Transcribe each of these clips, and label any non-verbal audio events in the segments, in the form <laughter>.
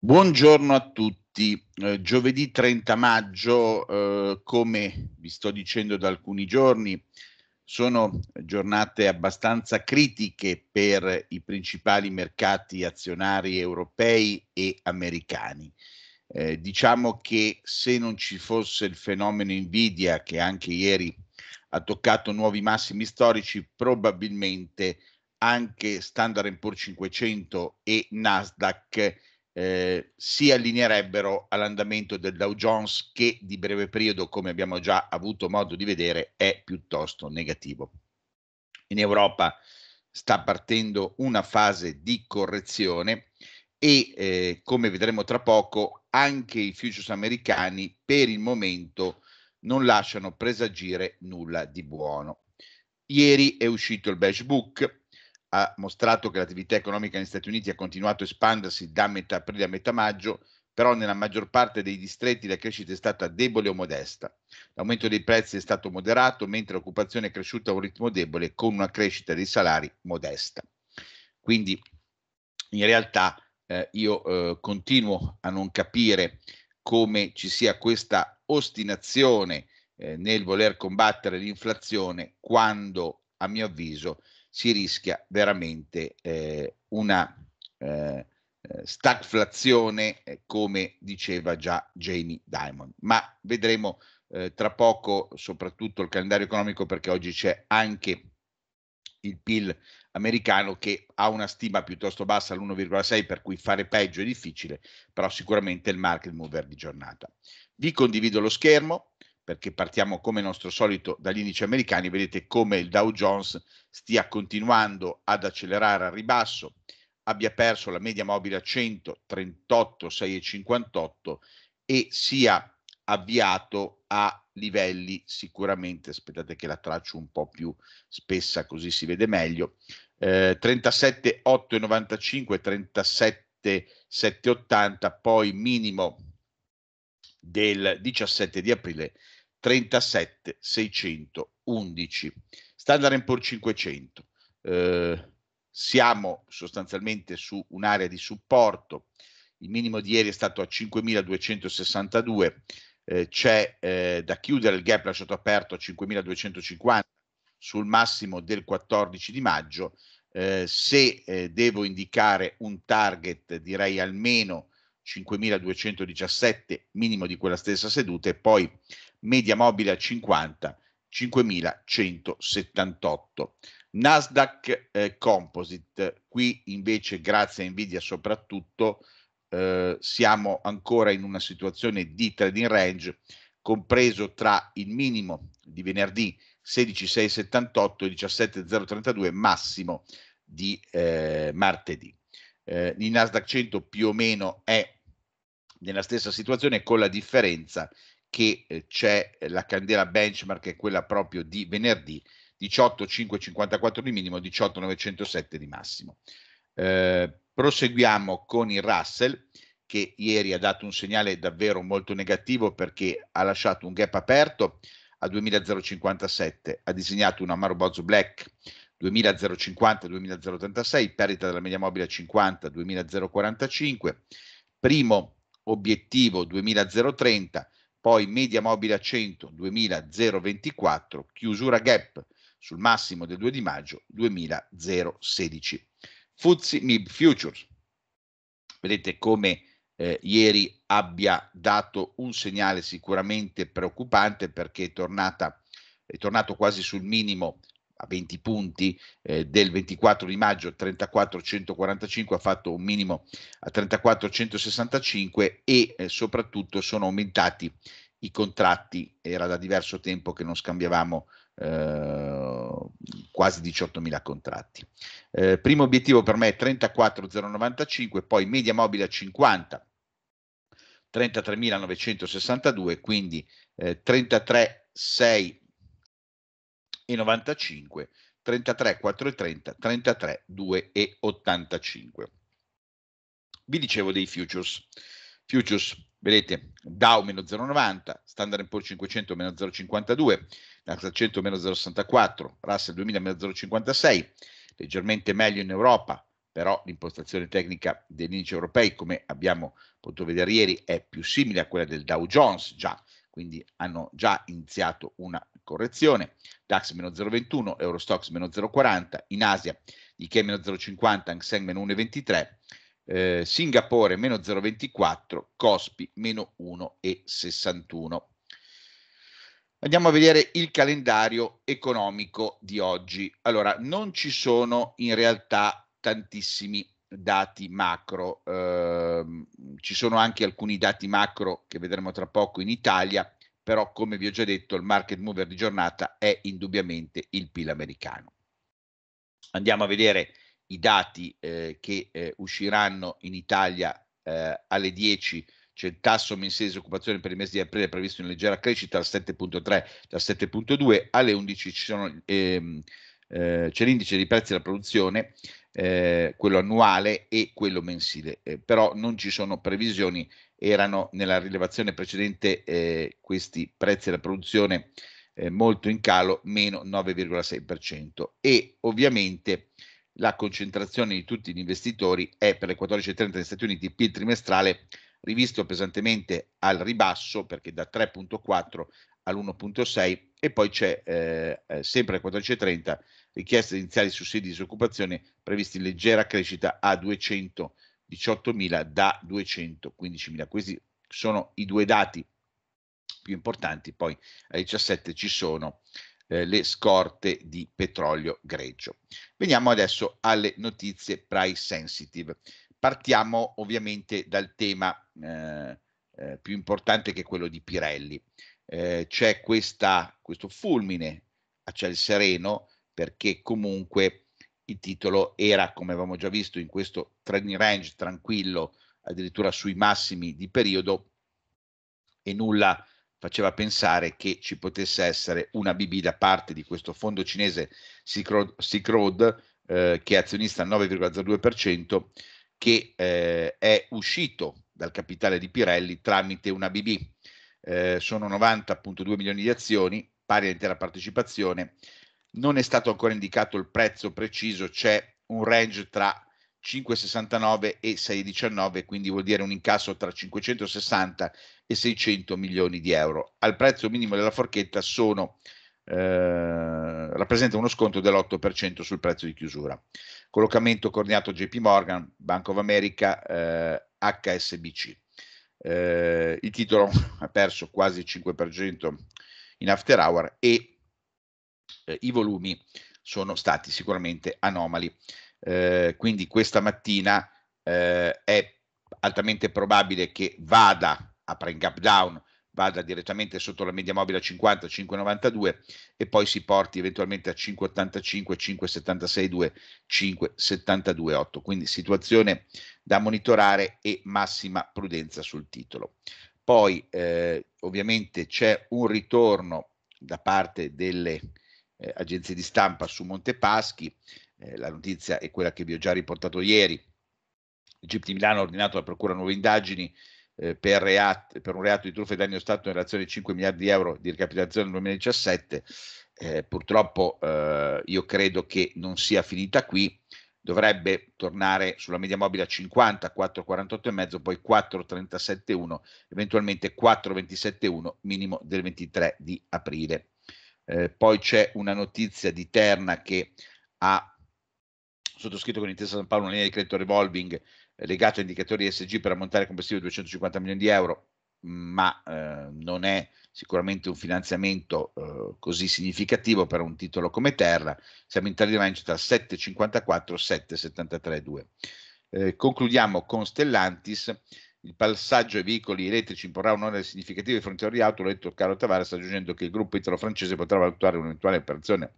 Buongiorno a tutti. Eh, giovedì 30 maggio, eh, come vi sto dicendo da alcuni giorni, sono giornate abbastanza critiche per i principali mercati azionari europei e americani. Eh, diciamo che se non ci fosse il fenomeno Nvidia che anche ieri ha toccato nuovi massimi storici, probabilmente anche Standard Poor's 500 e Nasdaq eh, si allineerebbero all'andamento del Dow Jones che di breve periodo, come abbiamo già avuto modo di vedere, è piuttosto negativo. In Europa sta partendo una fase di correzione e eh, come vedremo tra poco anche i futures americani per il momento non lasciano presagire nulla di buono. Ieri è uscito il Bash Book, ha mostrato che l'attività economica negli Stati Uniti ha continuato a espandersi da metà aprile a metà maggio, però nella maggior parte dei distretti la crescita è stata debole o modesta. L'aumento dei prezzi è stato moderato, mentre l'occupazione è cresciuta a un ritmo debole con una crescita dei salari modesta. Quindi in realtà eh, io eh, continuo a non capire come ci sia questa ostinazione eh, nel voler combattere l'inflazione quando, a mio avviso, si rischia veramente eh, una eh, eh stagflazione, eh, come diceva già Jamie Dimon. Ma vedremo eh, tra poco soprattutto il calendario economico perché oggi c'è anche il PIL americano che ha una stima piuttosto bassa all'1,6 per cui fare peggio è difficile, però sicuramente il market mover di giornata. Vi condivido lo schermo, perché partiamo come nostro solito dagli indici americani, vedete come il Dow Jones stia continuando ad accelerare al ribasso, abbia perso la media mobile a 138,658 e sia avviato a livelli sicuramente, aspettate che la traccio un po' più spessa così si vede meglio, eh, 37,895, 37,780, poi minimo del 17 di aprile 37611. Standard Poor's 500. Eh, siamo sostanzialmente su un'area di supporto. Il minimo di ieri è stato a 5262. Eh, c'è eh, da chiudere il gap lasciato aperto a 5250 sul massimo del 14 di maggio. Eh, se eh, devo indicare un target, direi almeno 5.217 minimo di quella stessa seduta e poi media mobile a 50, 5.178. Nasdaq eh, Composite, qui invece grazie a Nvidia soprattutto eh, siamo ancora in una situazione di trading range compreso tra il minimo di venerdì 16.678 e 17.032 massimo di eh, martedì. Eh, il Nasdaq 100 più o meno è nella stessa situazione con la differenza che eh, c'è la candela benchmark, è quella proprio di venerdì, 18,554 di minimo, 18,907 di massimo. Eh, proseguiamo con il Russell che ieri ha dato un segnale davvero molto negativo perché ha lasciato un gap aperto a 2057, ha disegnato una Marubozzo Black 2050-2086, perdita della media mobile a 50-2045, primo obiettivo 2030, poi media mobile a 100 2024, chiusura gap sul massimo del 2 di maggio 2016. Fuzzi MIB Futures. Vedete come eh, ieri abbia dato un segnale sicuramente preoccupante perché è, tornata, è tornato quasi sul minimo a 20 punti eh, del 24 di maggio 34,145 ha fatto un minimo a 34,165 e eh, soprattutto sono aumentati i contratti, era da diverso tempo che non scambiavamo eh, quasi 18.000 contratti. Eh, primo obiettivo per me è 34,095, poi media mobile a 50, 33.962, quindi 33,6 eh, e 95, 33 430, 33 2 e 85. Vi dicevo dei futures. Futures, vedete, Dow meno 0,90, Standard Poor's 500 meno 0,52, Nasdaq 100 meno 0,64, Russell 2000 meno 0,56, leggermente meglio in Europa, però l'impostazione tecnica degli indici europei, come abbiamo potuto vedere ieri, è più simile a quella del Dow Jones già, quindi hanno già iniziato una correzione, DAX meno 0,21, Eurostox meno 0,40, in Asia Ikea meno 0,50, Hang Seng meno 1,23, eh, Singapore meno 0,24, Cospi meno 1,61. Andiamo a vedere il calendario economico di oggi. Allora, non ci sono in realtà tantissimi dati macro, eh, ci sono anche alcuni dati macro che vedremo tra poco in Italia, però come vi ho già detto il market mover di giornata è indubbiamente il PIL americano. Andiamo a vedere i dati eh, che eh, usciranno in Italia eh, alle 10 c'è il tasso mensile di disoccupazione per il mese di aprile previsto in leggera crescita dal 7.3 al 7.2, alle 11 sono, ehm, eh, c'è l'indice dei prezzi della produzione, eh, quello annuale e quello mensile, eh, però non ci sono previsioni erano nella rilevazione precedente eh, questi prezzi della produzione eh, molto in calo, meno 9,6% e ovviamente la concentrazione di tutti gli investitori è per le 14.30 negli Stati Uniti il trimestrale rivisto pesantemente al ribasso perché da 3.4 all'1.6 e poi c'è eh, eh sempre alle 14.30 richieste iniziali sussidi di disoccupazione previsti in leggera crescita a 200 18.000 da 215.000. Questi sono i due dati più importanti, poi alle 17 ci sono eh, le scorte di petrolio greggio. Veniamo adesso alle notizie price sensitive. Partiamo ovviamente dal tema eh, eh, più importante che è quello di Pirelli. Eh, c'è questa, questo fulmine a ciel sereno perché comunque il titolo era, come avevamo già visto, in questo trading range tranquillo, addirittura sui massimi di periodo e nulla faceva pensare che ci potesse essere una BB da parte di questo fondo cinese Silk Road, eh, che è azionista al 9,02%, che eh, è uscito dal capitale di Pirelli tramite una BB. Eh, sono 90,2 milioni di azioni, pari all'intera partecipazione, non è stato ancora indicato il prezzo preciso, c'è un range tra 5,69 e 6,19, quindi vuol dire un incasso tra 560 e 600 milioni di euro. Al prezzo minimo della forchetta sono, eh, rappresenta uno sconto dell'8% sul prezzo di chiusura. Collocamento coordinato JP Morgan, Bank of America, eh, HSBC. Eh, il titolo <laughs> ha perso quasi il 5% in after hour e eh, i volumi sono stati sicuramente anomali. Eh, quindi questa mattina eh, è altamente probabile che vada, apra in gap down, vada direttamente sotto la media mobile a 50, 5,92 e poi si porti eventualmente a 5,85, 5,76,2, 5,72,8. Quindi situazione da monitorare e massima prudenza sul titolo. Poi eh, ovviamente c'è un ritorno da parte delle eh, agenzie di stampa su Montepaschi, eh, la notizia è quella che vi ho già riportato ieri, l'Egitto di Milano ha ordinato alla Procura nuove indagini eh, per, reat- per, un reato di truffa e danni allo Stato in relazione ai 5 miliardi di euro di ricapitazione nel 2017, eh, purtroppo eh, io credo che non sia finita qui, dovrebbe tornare sulla media mobile a 50, 4,48,5, poi 4,37,1, eventualmente 4,27,1, minimo del 23 di aprile. Eh, poi c'è una notizia di Terna che ha sottoscritto con Intesa San Paolo una linea di credito revolving eh, legato a indicatori ESG per ammontare complessivo 250 milioni di euro, mm, ma eh, non è sicuramente un finanziamento eh, così significativo per un titolo come Terra. Siamo in tali range tra 7,54 e 7,73,2. Eh, concludiamo con Stellantis il passaggio ai veicoli elettrici imporrà un onere significativo di fronte agli auto, l'ho detto Carlo Tavares, aggiungendo che il gruppo italo-francese potrà valutare un'eventuale operazione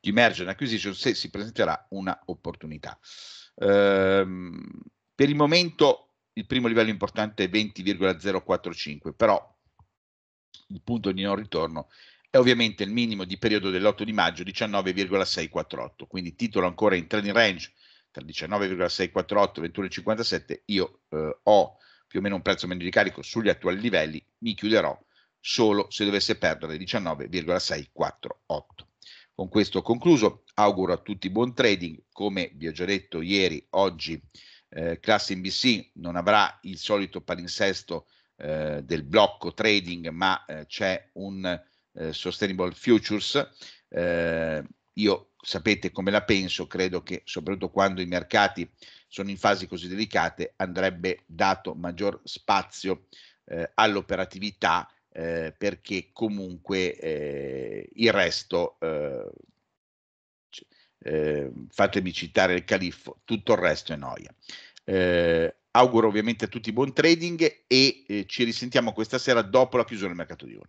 di merge and acquisition se si presenterà una opportunità. Ehm, per il momento il primo livello importante è 20,045, però il punto di non ritorno è ovviamente il minimo di periodo dell'8 di maggio 19,648, quindi titolo ancora in trading range tra 19,648 e 21,57 io eh, ho più o meno un prezzo medio di carico sugli attuali livelli, mi chiuderò solo se dovesse perdere 19,648. Con questo concluso, auguro a tutti buon trading, come vi ho già detto ieri, oggi eh, Class NBC non avrà il solito palinsesto eh, del blocco trading, ma eh, c'è un eh, Sustainable Futures. Eh, io sapete come la penso, credo che soprattutto quando i mercati sono in fasi così delicate andrebbe dato maggior spazio eh, all'operatività eh, perché comunque eh, il resto, eh, eh, fatemi citare il califfo, tutto il resto è noia. Eh, auguro ovviamente a tutti buon trading e ci risentiamo questa sera dopo la chiusura del mercato di ora.